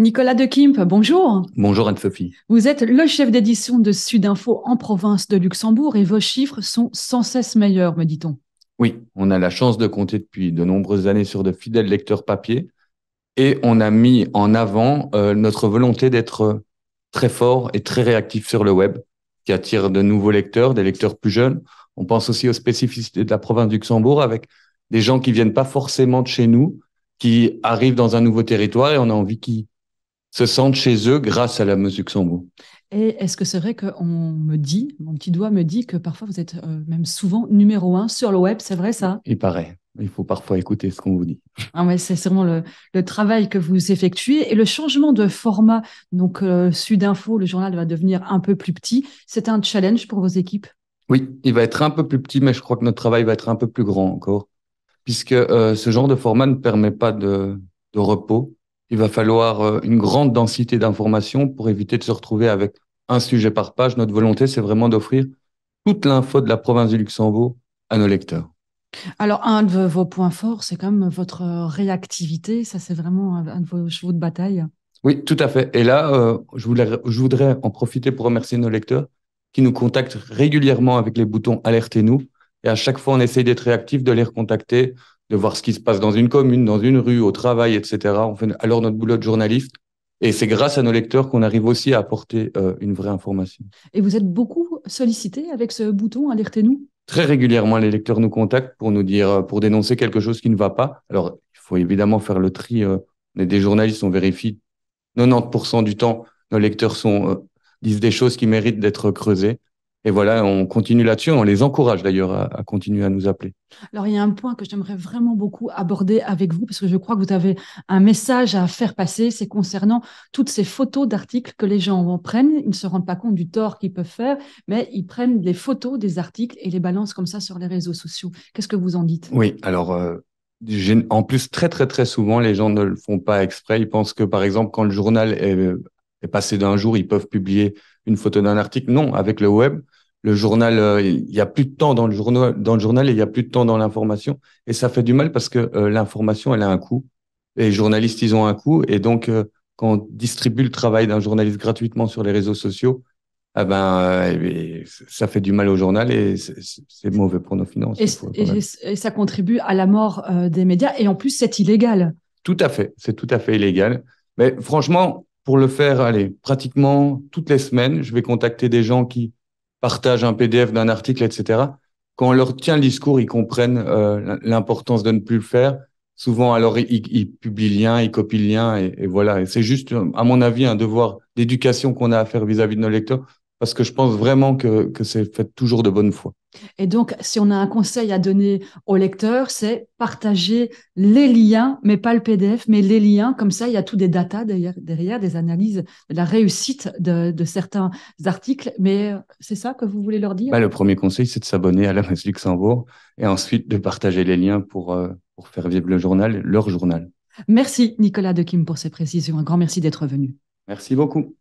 Nicolas de Kimp, bonjour. Bonjour Anne-Sophie. Vous êtes le chef d'édition de Sudinfo en province de Luxembourg et vos chiffres sont sans cesse meilleurs, me dit-on. Oui, on a la chance de compter depuis de nombreuses années sur de fidèles lecteurs papier et on a mis en avant euh, notre volonté d'être très fort et très réactif sur le web qui attire de nouveaux lecteurs, des lecteurs plus jeunes. On pense aussi aux spécificités de la province du Luxembourg avec des gens qui viennent pas forcément de chez nous, qui arrivent dans un nouveau territoire et on a envie qu'ils se sentent chez eux grâce à la musique Luxembourg. Et est-ce que c'est vrai qu'on me dit, mon petit doigt me dit que parfois vous êtes euh, même souvent numéro un sur le web, c'est vrai ça Il paraît. Il faut parfois écouter ce qu'on vous dit. Ah ouais, c'est sûrement le, travail que vous effectuez. Et le changement de format, donc Sudinfo, euh, Sud Info, le journal va devenir un peu plus petit. C'est un challenge pour vos équipes Oui, il va être un peu plus petit, mais je crois que notre travail va être un peu plus grand encore, puisque euh, ce genre de format ne permet pas de, de repos il va falloir euh, une grande densité d'informations pour éviter de se retrouver avec un sujet par page. Notre volonté, c'est vraiment d'offrir toute l'info de la province du Luxembourg à nos lecteurs. Alors, un de vos points forts, c'est quand même votre réactivité. Ça, c'est vraiment un de vos chevaux de bataille. Oui, tout à fait. Et là, euh, je, je voudrais en profiter pour remercier nos lecteurs qui nous contactent régulièrement avec les boutons Alertez-nous. Et à chaque fois, on essaye d'être réactif, de les recontacter, de voir ce qui se passe dans une commune, dans une rue, au travail, etc. On fait alors notre boulot de journaliste. Et c'est grâce à nos lecteurs qu'on arrive aussi à apporter euh, une vraie information. Et vous êtes beaucoup sollicité avec ce bouton Alertez-nous Très régulièrement, les lecteurs nous contactent pour nous dire, euh, pour dénoncer quelque chose qui ne va pas. Alors, il faut évidemment faire le tri. Euh, des journalistes, on vérifie 90% du temps, nos lecteurs sont, disent des choses qui méritent d'être creusées. Et voilà, on continue là-dessus. On les encourage d'ailleurs à, continuer à nous appeler. Alors, il y a un point que j'aimerais vraiment beaucoup aborder avec vous, parce que je crois que vous avez un message à faire passer. C'est concernant toutes ces photos d'articles que les gens en prennent. Ils ne se rendent pas compte du tort qu'ils peuvent faire, mais ils prennent les photos des articles et les balancent comme ça sur les réseaux sociaux. Qu'est-ce que vous en dites Oui, alors. Euh, en plus, très très très souvent, les gens ne le font pas exprès. Ils pensent que, par exemple, quand le journal est euh, passé d'un jour, ils peuvent publier une photo d'un article. Non, avec le web, le journal, euh, il y a plus de temps dans le journal, et il y a plus de temps dans l'information, et ça fait du mal parce que euh, l'information, elle a un coût. les journalistes, ils ont un coût, et donc euh, quand on distribue le travail d'un journaliste gratuitement sur les réseaux sociaux, ah ben, ça fait du mal au journal et c'est mauvais pour nos finances. et, ça contribue à la mort des médias, et en plus, c'est illégal. Tout à fait, c'est tout à fait illégal. Mais franchement, pour le faire, allez, pratiquement toutes les semaines, je vais contacter des gens qui partagent un PDF d'un article, etc. Quand on leur tient le discours, ils comprennent euh, l'importance de ne plus le faire. Souvent, alors, ils, ils publient lien, ils copient lien, et, voilà. c'est juste, à mon avis, un devoir d'éducation qu'on a à faire vis-à-vis -vis de nos lecteurs, parce que je pense vraiment que, que c'est fait toujours de bonne foi. Et donc, si on a un conseil à donner aux lecteurs, c'est partager les liens, mais pas le PDF, mais les liens. Comme ça, il y a tout des datas derrière, derrière des analyses de la réussite de, certains articles. Mais euh, c'est ça que vous voulez leur dire bah, Le premier conseil, c'est de s'abonner à la Presse Luxembourg et ensuite de partager les liens pour, euh, pour faire vivre le journal, leur journal. Merci Nicolas de Kim pour ces précisions. Un grand merci d'être venu. Merci beaucoup.